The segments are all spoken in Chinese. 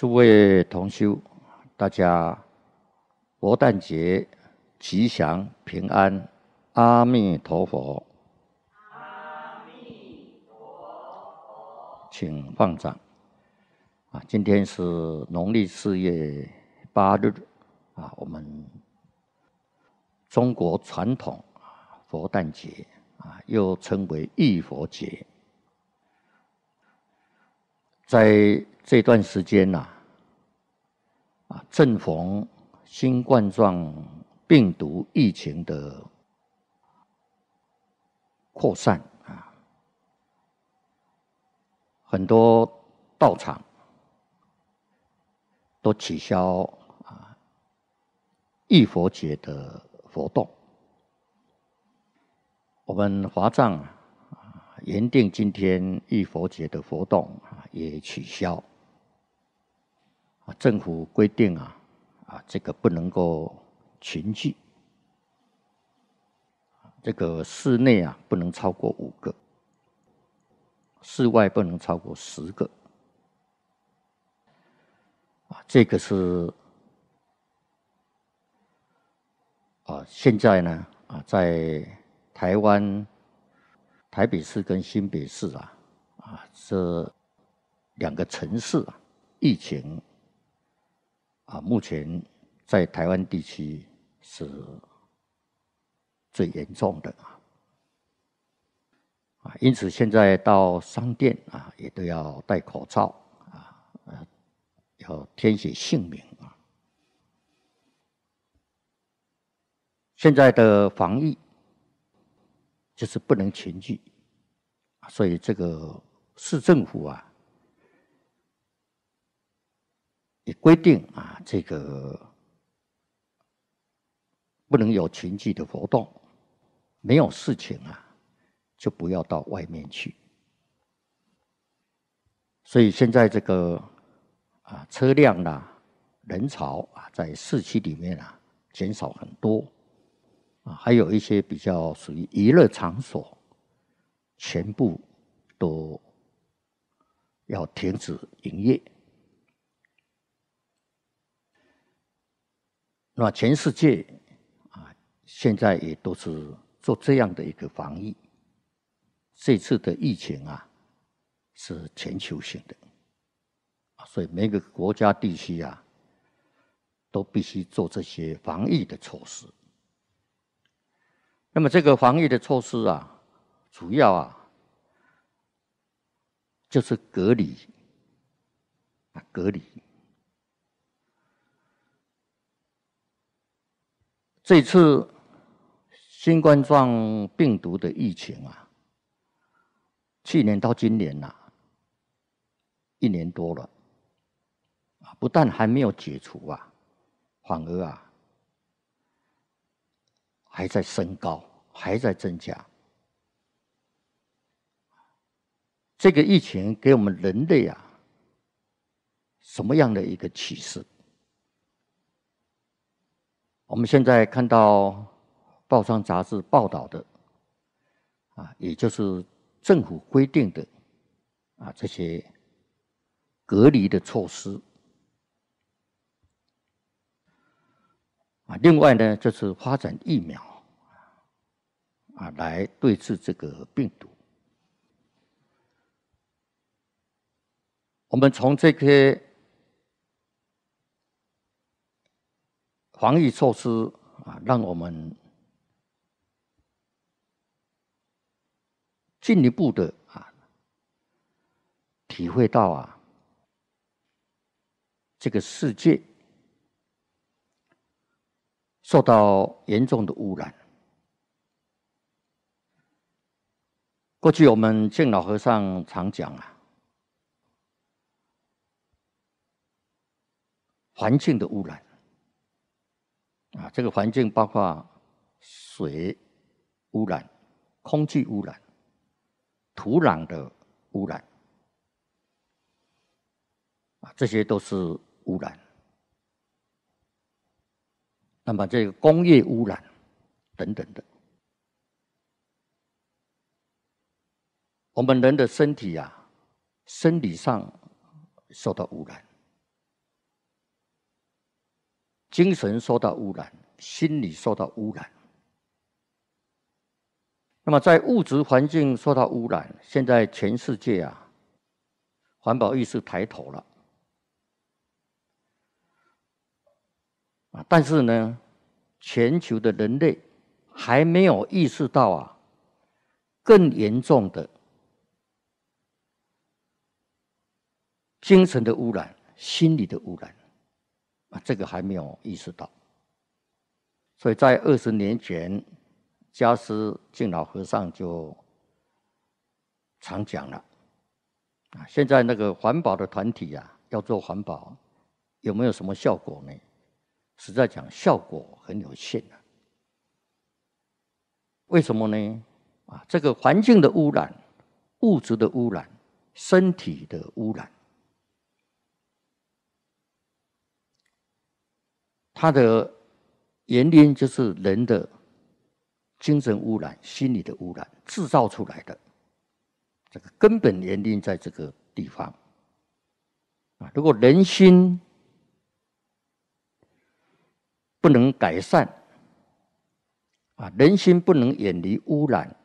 诸位同修，大家佛诞节吉祥平安，阿弥陀佛。阿弥陀佛，请放掌。啊，今天是农历四月八日，啊，我们中国传统佛诞节，啊，又称为浴佛节。在这段时间呐，啊，正逢新冠状病毒疫情的扩散啊，很多道场都取消啊，义佛节的活动，我们华藏。原定今天浴佛节的活动啊也取消，啊政府规定啊啊这个不能够群聚，这个室内啊不能超过五个，室外不能超过十个，啊这个是啊现在呢啊在台湾。台北市跟新北市啊，啊，这两个城市啊，疫情啊，目前在台湾地区是最严重的啊，啊，因此现在到商店啊，也都要戴口罩啊，呃，要填写姓名啊，现在的防疫。就是不能群聚，所以这个市政府啊也规定啊，这个不能有群聚的活动，没有事情啊就不要到外面去。所以现在这个啊车辆啊，人潮啊，在市区里面啊减少很多。还有一些比较属于娱乐场所，全部都要停止营业。那全世界啊，现在也都是做这样的一个防疫。这次的疫情啊，是全球性的，所以每个国家地区啊，都必须做这些防疫的措施。那么这个防疫的措施啊，主要啊就是隔离啊隔离。这次新冠状病毒的疫情啊，去年到今年呐，一年多了，啊不但还没有解除啊，反而啊。还在升高，还在增加。这个疫情给我们人类啊，什么样的一个启示？我们现在看到报上杂志报道的，啊，也就是政府规定的啊这些隔离的措施，啊，另外呢就是发展疫苗。啊，来对治这个病毒。我们从这些防疫措施啊，让我们进一步的啊，体会到啊，这个世界受到严重的污染。过去我们敬老和尚常讲啊，环境的污染啊，这个环境包括水污染、空气污染、土壤的污染啊，这些都是污染。那么这个工业污染等等的。我们人的身体呀，生理上受到污染，精神受到污染，心理受到污染。那么，在物质环境受到污染，现在全世界啊，环保意识抬头了啊，但是呢，全球的人类还没有意识到啊，更严重的。精神的污染，心理的污染，啊，这个还没有意识到。所以在二十年前，家斯敬老和尚就常讲了，啊，现在那个环保的团体啊，要做环保，有没有什么效果呢？实在讲，效果很有限为什么呢？啊，这个环境的污染、物质的污染、身体的污染。它的原因就是人的精神污染、心理的污染制造出来的，这个根本原因在这个地方啊。如果人心不能改善啊，人心不能远离污染，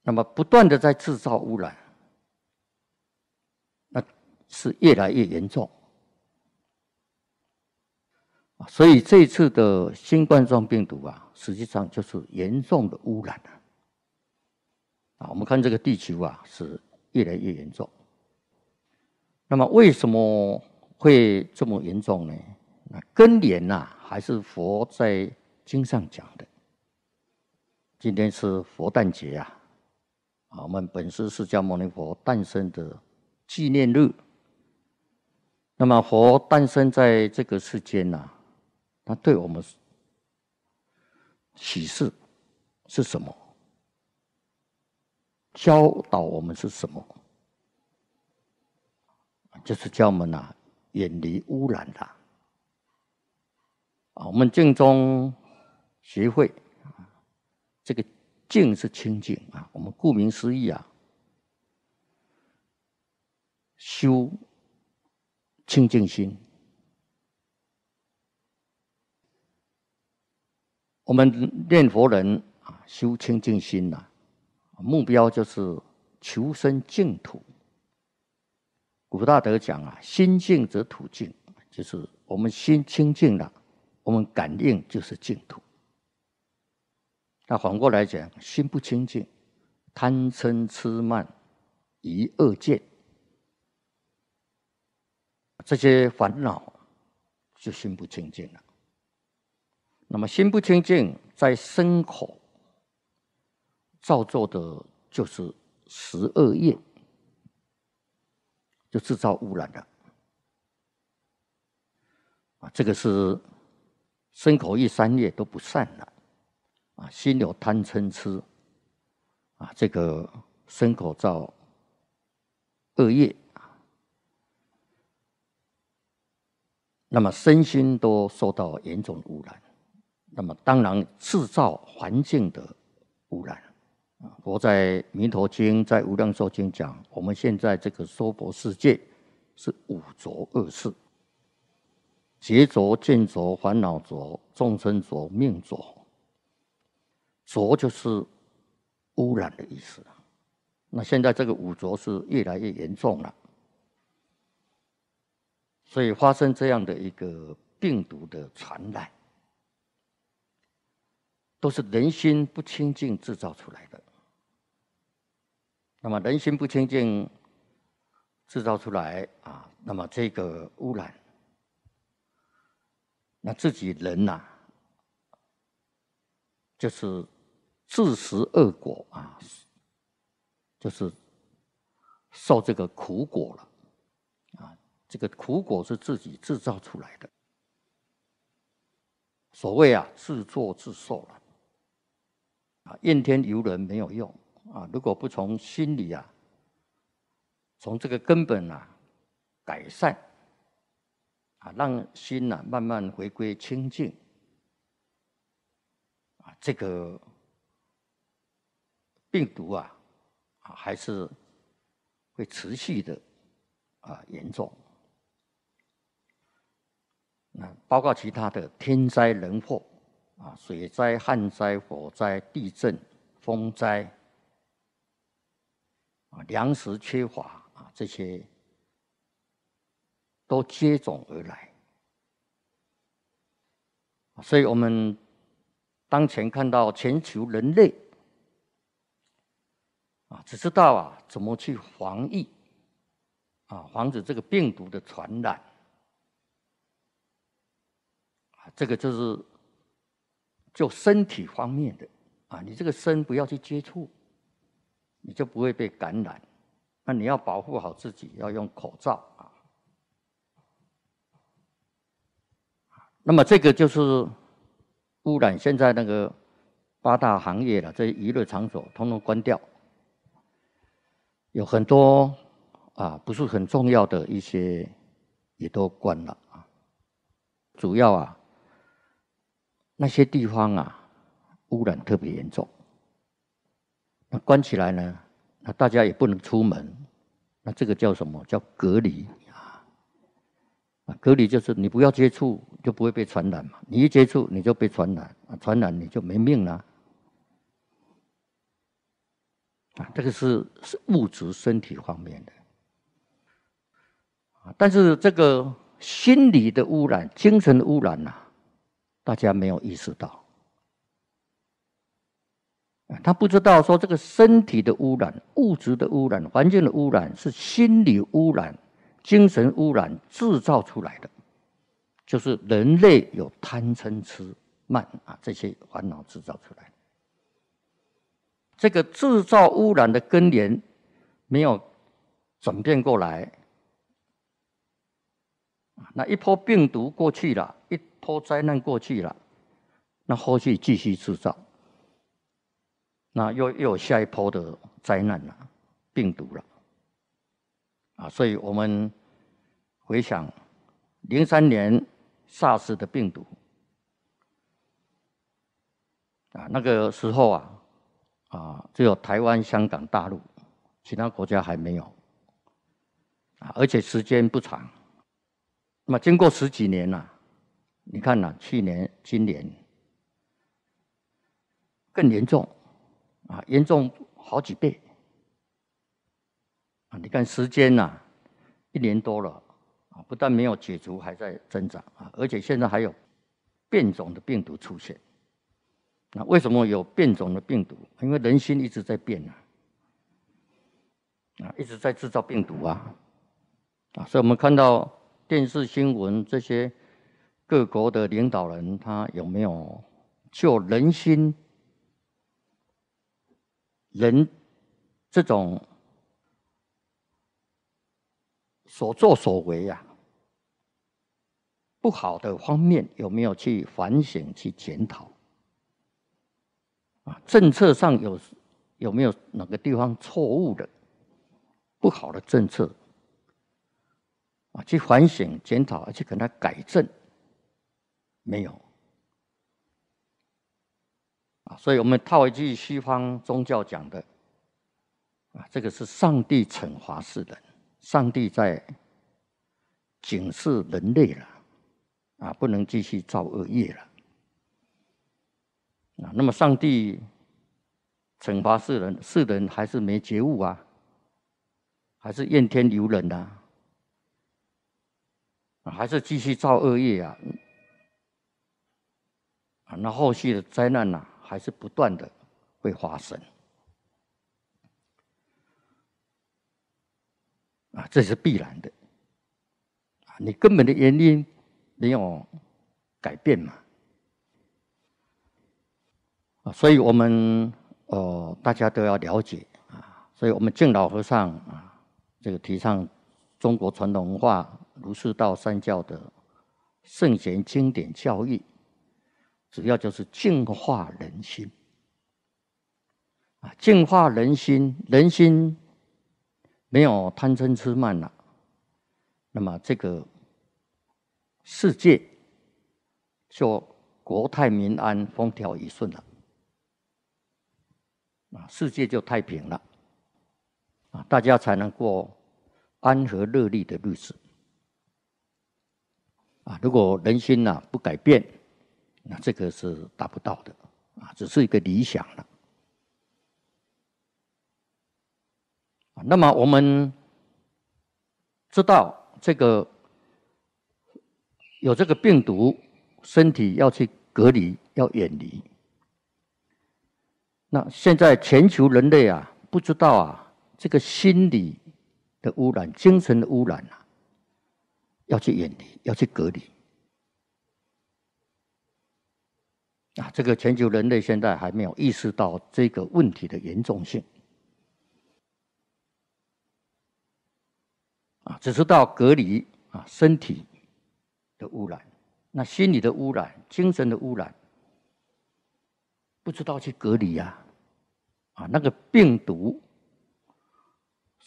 那么不断的在制造污染，那是越来越严重。所以这次的新冠状病毒啊，实际上就是严重的污染了啊！我们看这个地球啊，是越来越严重。那么为什么会这么严重呢？那根源呐，还是佛在经上讲的。今天是佛诞节啊，啊，我们本师释迦牟尼佛诞生的纪念日。那么佛诞生在这个世间呐。那对我们启示是什么？教导我们是什么？就是叫我们啊，远离污染的啊。我们净宗协会这个净是清净啊。我们顾名思义啊，修清净心。我们念佛人啊，修清净心呐，目标就是求生净土。古大德讲啊，心净则土净，就是我们心清净了，我们感应就是净土。那反过来讲，心不清净，贪嗔痴慢疑恶见，这些烦恼就心不清净了。那么心不清净，在身口造作的就是十二业，就制造污染的。啊，这个是身口意三业都不善了。啊，心有贪嗔痴，啊，这个身口造恶业，那么身心都受到严重污染。那么，当然制造环境的污染啊！我在《弥陀经》在《无量寿经》讲，我们现在这个娑婆世界是五浊恶世：劫浊、见浊、烦恼浊、众生浊、命浊。浊就是污染的意思。那现在这个五浊是越来越严重了，所以发生这样的一个病毒的传染。都是人心不清净制造出来的。那么人心不清净制造出来啊，那么这个污染，那自己人呐，就是自食恶果啊，就是受这个苦果了啊。这个苦果是自己制造出来的，所谓啊，自作自受了。啊，怨天尤人没有用啊！如果不从心里啊，从这个根本啊，改善啊，让心呐慢慢回归清净啊，这个病毒啊啊，还是会持续的啊严重啊，包括其他的天灾人祸。啊，水灾、旱灾、火灾、地震、风灾，啊，粮食缺乏啊，这些都接踵而来。所以，我们当前看到全球人类啊，只知道啊怎么去防疫，啊，防止这个病毒的传染，啊，这个就是。就身体方面的啊，你这个身不要去接触，你就不会被感染。那你要保护好自己，要用口罩啊。那么这个就是污染，现在那个八大行业了，这些娱乐场所，通通关掉。有很多啊，不是很重要的一些也都关了啊，主要啊。那些地方啊，污染特别严重。那关起来呢？那大家也不能出门。那这个叫什么叫隔离啊？隔离就是你不要接触，就不会被传染嘛。你一接触，你就被传染啊，传染你就没命了。啊，这个是是物质身体方面的。啊，但是这个心理的污染、精神的污染呐。大家没有意识到，他不知道说这个身体的污染、物质的污染、环境的污染是心理污染、精神污染制造出来的，就是人类有贪嗔痴慢啊这些烦恼制造出来的。这个制造污染的根源没有转变过来。那一波病毒过去了，一波灾难过去了，那后续继续制造，那又又有下一波的灾难了，病毒了，啊，所以我们回想零三年 SARS 的病毒，啊，那个时候啊，啊，只有台湾、香港、大陆，其他国家还没有，啊，而且时间不长。那么经过十几年了，你看呐，去年、今年更严重，啊，严重好几倍，啊，你看时间呐，一年多了，啊，不但没有解除，还在增长啊，而且现在还有变种的病毒出现。那为什么有变种的病毒？因为人心一直在变啊，啊，一直在制造病毒啊，啊，所以我们看到。电视新闻这些各国的领导人，他有没有就人心、人这种所作所为呀？不好的方面有没有去反省、去检讨？啊，政策上有有没有哪个地方错误的、不好的政策？啊，去反省、检讨，而且给他改正，没有啊？所以我们套一句西方宗教讲的啊，这个是上帝惩罚世人，上帝在警示人类了啊，不能继续造恶业了啊。那么，上帝惩罚世人，世人还是没觉悟啊，还是怨天尤人呐？还是继续造恶业啊！啊，那后续的灾难呢，还是不断的会发生啊，这是必然的啊。你根本的原因没有改变嘛啊，所以我们呃，大家都要了解啊。所以我们敬老和尚啊，这个提倡中国传统文化。儒释道三教的圣贤经典教育，主要就是净化人心啊！净化人心，人心没有贪嗔痴慢了，那么这个世界就国泰民安、风调雨顺了啊！世界就太平了啊！大家才能过安和乐利的日子。啊，如果人心呐不改变，那这个是达不到的，啊，只是一个理想了。啊，那么我们知道这个有这个病毒，身体要去隔离，要远离。那现在全球人类啊，不知道啊，这个心理的污染，精神的污染啊。要去远离，要去隔离。啊，这个全球人类现在还没有意识到这个问题的严重性。啊，只知道隔离啊，身体的污染，那心理的污染、精神的污染，不知道去隔离呀。啊，那个病毒。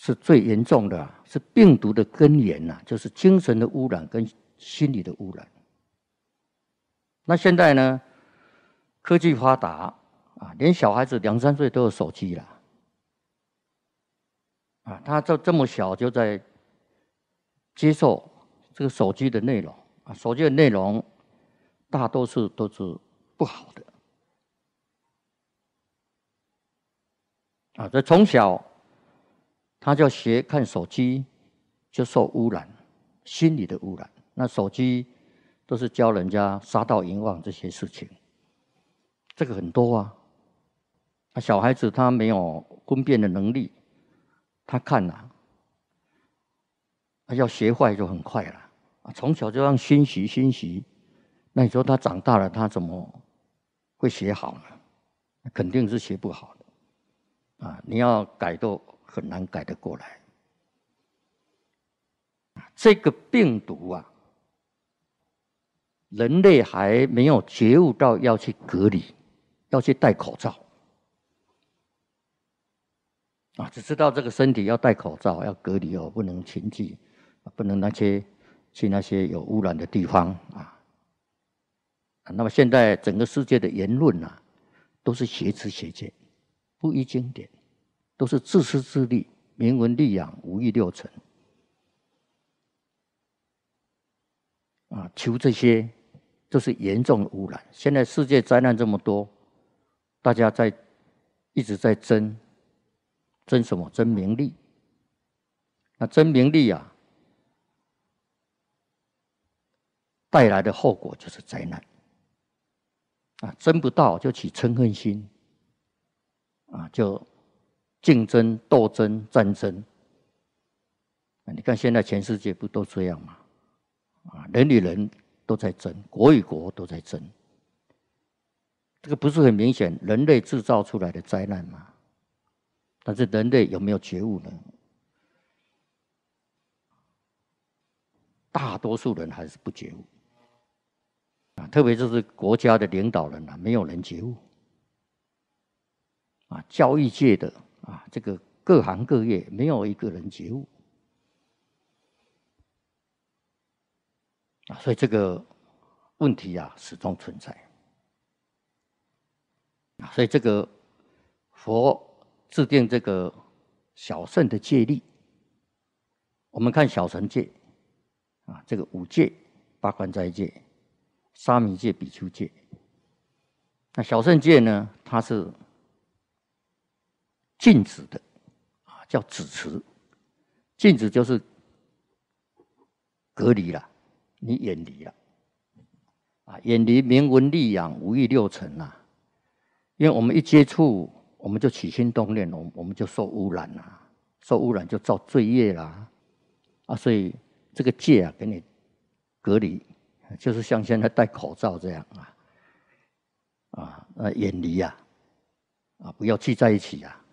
是最严重的，是病毒的根源呐，就是精神的污染跟心理的污染。那现在呢，科技发达啊，连小孩子两三岁都有手机了啊，他就这么小就在接受这个手机的内容啊，手机的内容大多数都是不好的啊，这从小。他就学看手机，就受污染，心理的污染。那手机都是教人家杀盗淫妄这些事情，这个很多啊。那小孩子他没有分辨的能力，他看了，啊，要学坏就很快了。啊，从小就让熏习熏习，那你说他长大了，他怎么会学好呢？肯定是学不好的。啊，你要改都。很难改得过来。这个病毒啊，人类还没有觉悟到要去隔离，要去戴口罩，啊，只知道这个身体要戴口罩，要隔离哦，不能亲近，不能那些去那些有污染的地方啊。那么现在整个世界的言论啊，都是邪知邪见，不依经典。都是自私自利、名闻利养、五欲六尘啊！求这些都是严重的污染。现在世界灾难这么多，大家在一直在争，争什么？争名利。那争名利啊，带来的后果就是灾难啊！争不到就起嗔恨心啊，就。竞争、斗争、战争，你看现在全世界不都这样吗？啊，人与人都在争，国与国都在争，这个不是很明显？人类制造出来的灾难吗？但是人类有没有觉悟呢？大多数人还是不觉悟，啊，特别就是国家的领导人啊，没有人觉悟，啊，教育界的。啊，这个各行各业没有一个人觉悟啊，所以这个问题啊始终存在啊，所以这个佛制定这个小圣的戒律，我们看小乘戒啊，这个五戒、八关斋戒、沙弥戒、比丘戒，那小圣戒呢，它是。禁止的啊，叫止持。禁止就是隔离了，你远离了啊，远离名闻利养、无欲六尘呐。因为我们一接触，我们就起心动念，我我们就受污染了，受污染就造罪业啦。啊，所以这个戒啊，给你隔离，就是像现在戴口罩这样啊，啊，那远离呀，啊，不要聚在一起啊。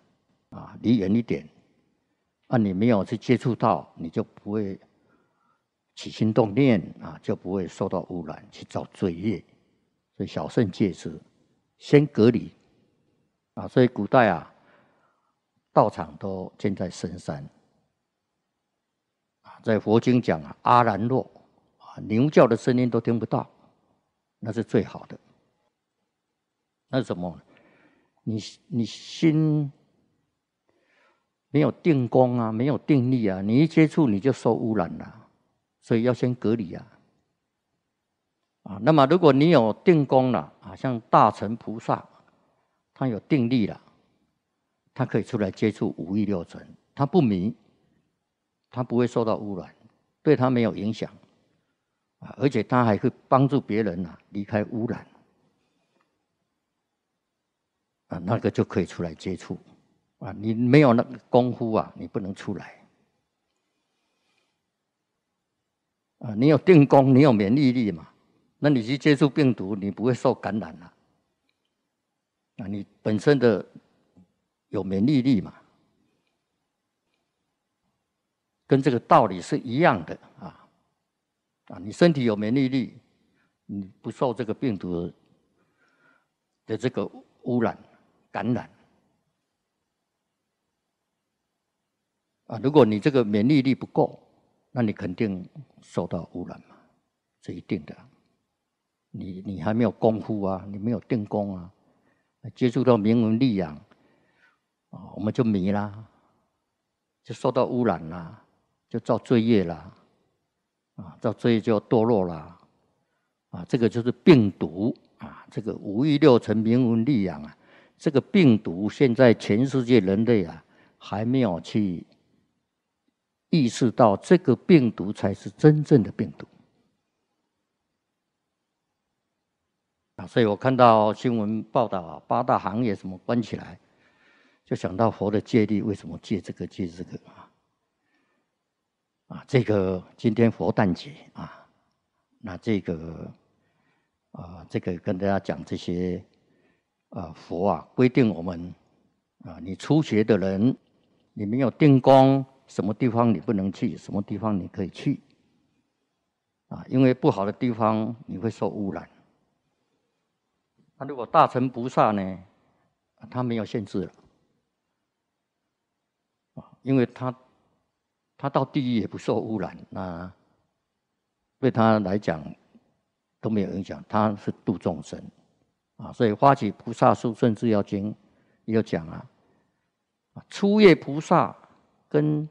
啊，离远一点，啊，你没有去接触到，你就不会起心动念啊，就不会受到污染，去造罪业。所以小圣戒持，先隔离啊。所以古代啊，道场都建在深山啊，在佛经讲啊，阿兰若啊，牛叫的声音都听不到，那是最好的。那什么？你你心。没有定功啊，没有定力啊，你一接触你就受污染了，所以要先隔离啊。啊，那么如果你有定功了，啊，像大乘菩萨，他有定力了，他可以出来接触五欲六尘，他不迷，他不会受到污染，对他没有影响，啊，而且他还可以帮助别人啊，离开污染，啊，那个就可以出来接触。啊，你没有那个功夫啊，你不能出来。啊，你有定功，你有免疫力嘛？那你去接触病毒，你不会受感染了。啊，你本身的有免疫力嘛？跟这个道理是一样的啊。啊，你身体有免疫力，你不受这个病毒的这个污染感染。啊，如果你这个免疫力不够，那你肯定受到污染嘛，这一定的。你你还没有功夫啊，你没有定功啊，接触到名文力养，啊，我们就迷啦，就受到污染啦，就造罪业啦，啊，造罪业就要堕落啦，啊，这个就是病毒啊，这个五欲六尘名文力养啊，这个病毒现在全世界人类啊还没有去。意识到这个病毒才是真正的病毒啊！所以我看到新闻报道啊，八大行业什么关起来，就想到佛的戒律为什么戒这个戒这个啊？啊，这个今天佛诞节啊，那这个啊，这个跟大家讲这些啊，佛啊规定我们啊，你初学的人，你没有定功。什么地方你不能去，什么地方你可以去？啊，因为不好的地方你会受污染。那如果大乘菩萨呢，他没有限制了，啊，因为他他到地狱也不受污染，那对他来讲都没有影响，他是度众生，啊，所以发起菩萨书甚至要经要讲啊，初夜菩萨。跟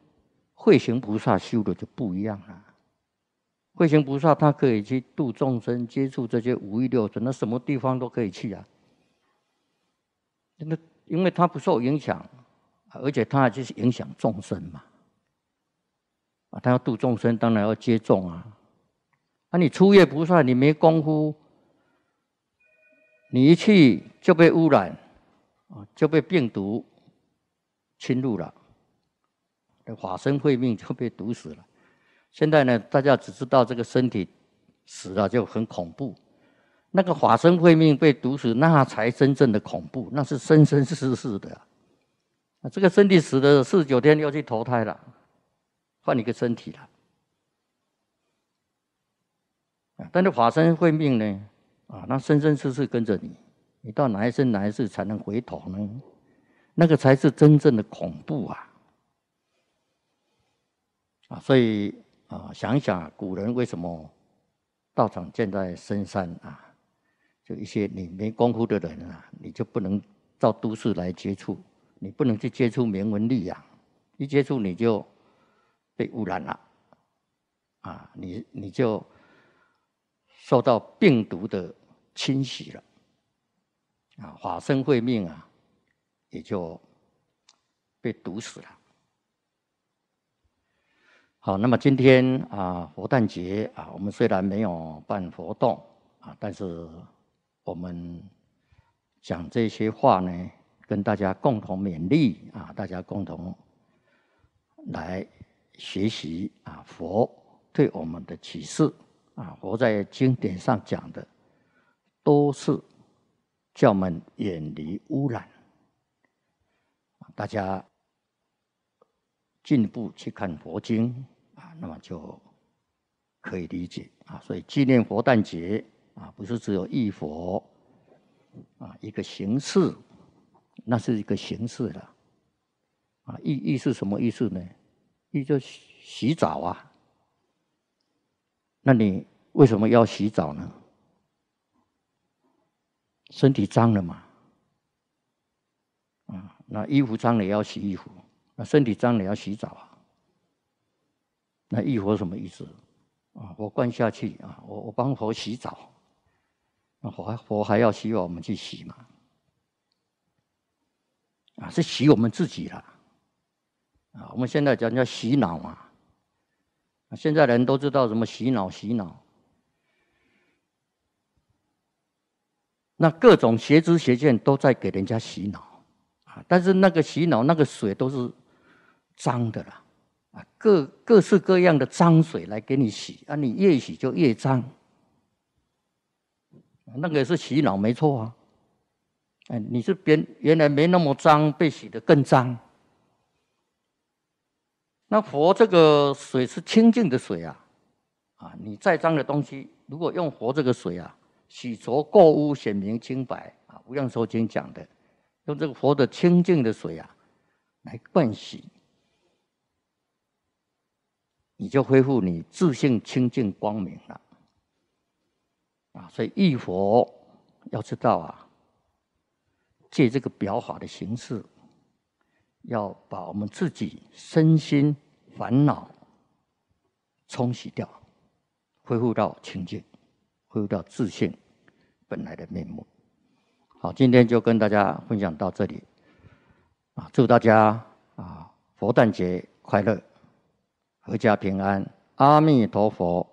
慧行菩萨修的就不一样了。慧行菩萨他可以去度众生，接触这些五欲六尘，那什么地方都可以去啊。那因为他不受影响，而且他就是影响众生嘛。啊，他要度众生，当然要接众啊。啊，你初夜菩萨，你没功夫，你一去就被污染，啊，就被病毒侵入了。那法身慧命就被毒死了。现在呢，大家只知道这个身体死了就很恐怖。那个法身慧命被毒死，那才真正的恐怖，那是生生世世的。啊，这个身体死了四十九天，又去投胎了，换一个身体了。啊，但是法身慧命呢，啊，那生生世世跟着你，你到哪一生哪一世才能回头呢？那个才是真正的恐怖啊！啊，所以啊，想想古人为什么道场建在深山啊？就一些你没功夫的人啊，你就不能到都市来接触，你不能去接触名闻利养，一接触你就被污染了，啊，你你就受到病毒的侵袭了，啊，法身慧命啊，也就被毒死了。好，那么今天啊，佛诞节啊，我们虽然没有办活动啊，但是我们讲这些话呢，跟大家共同勉励啊，大家共同来学习啊，佛对我们的启示啊，佛在经典上讲的都是叫我们远离污染，大家进一步去看佛经。那么就可以理解啊，所以纪念佛诞节啊，不是只有浴佛啊一个形式，那是一个形式了啊。意浴是什么意思呢？意就洗澡啊。那你为什么要洗澡呢？身体脏了嘛，啊，那衣服脏了也要洗衣服，那身体脏了也要洗澡啊。那浴佛什么意思？啊，我灌下去啊，我我帮佛洗澡，那佛佛还要需要我们去洗嘛？啊，是洗我们自己了，啊，我们现在讲叫洗脑嘛？现在人都知道什么洗脑洗脑，那各种邪知邪见都在给人家洗脑啊，但是那个洗脑那个水都是脏的了。各各式各样的脏水来给你洗啊，你越洗就越脏。那个是洗脑没错啊，哎，你是边，原来没那么脏，被洗的更脏。那佛这个水是清净的水啊，啊，你再脏的东西，如果用佛这个水啊，洗浊垢污显明清白啊，不用说经讲的，用这个佛的清净的水啊，来灌洗。你就恢复你自信、清净、光明了啊！所以，一佛要知道啊，借这个表法的形式，要把我们自己身心烦恼冲洗掉，恢复到清净，恢复到自信本来的面目。好，今天就跟大家分享到这里啊！祝大家啊，佛诞节快乐！阖家平安，阿弥陀佛。